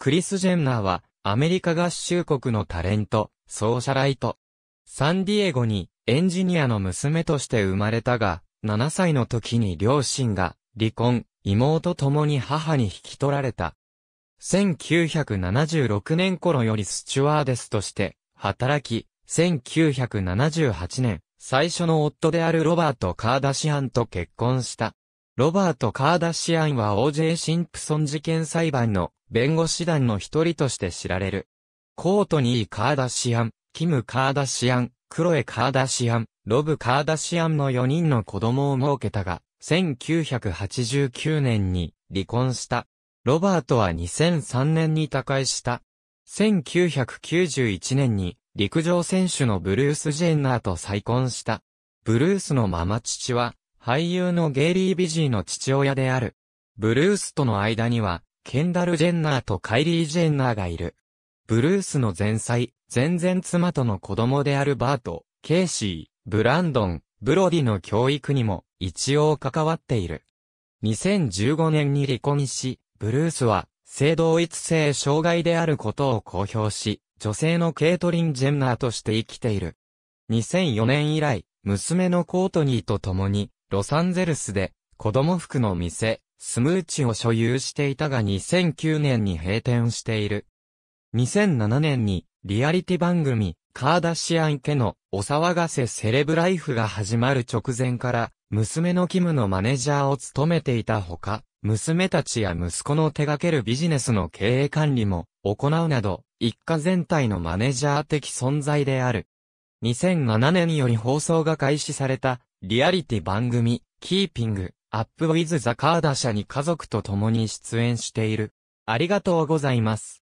クリス・ジェンナーは、アメリカ合衆国のタレント、ソーシャライト。サンディエゴに、エンジニアの娘として生まれたが、7歳の時に両親が、離婚、妹ともに母に引き取られた。1976年頃よりスチュワーデスとして、働き、1978年、最初の夫であるロバート・カーダシアンと結婚した。ロバート・カーダシアンは O.J. シンプソン事件裁判の弁護士団の一人として知られる。コートニー・カーダシアン、キム・カーダシアン、クロエ・カーダシアン、ロブ・カーダシアンの4人の子供を設けたが、1989年に離婚した。ロバートは2003年に他界した。1991年に陸上選手のブルース・ジェンナーと再婚した。ブルースのママ父は俳優のゲイリー・ビジーの父親である。ブルースとの間には、ケンダル・ジェンナーとカイリー・ジェンナーがいる。ブルースの前妻、前然妻との子供であるバート、ケイシー、ブランドン、ブロディの教育にも一応関わっている。2015年に離婚し、ブルースは性同一性障害であることを公表し、女性のケイトリン・ジェンナーとして生きている。2004年以来、娘のコートニーと共にロサンゼルスで子供服の店、スムーチを所有していたが2009年に閉店している。2007年にリアリティ番組、カーダシアン家のお騒がせセレブライフが始まる直前から娘のキムのマネージャーを務めていたほか、娘たちや息子の手掛けるビジネスの経営管理も行うなど、一家全体のマネージャー的存在である。2007年より放送が開始されたリアリティ番組、キーピング、アップウィズ・ザ・カーダ社に家族と共に出演している。ありがとうございます。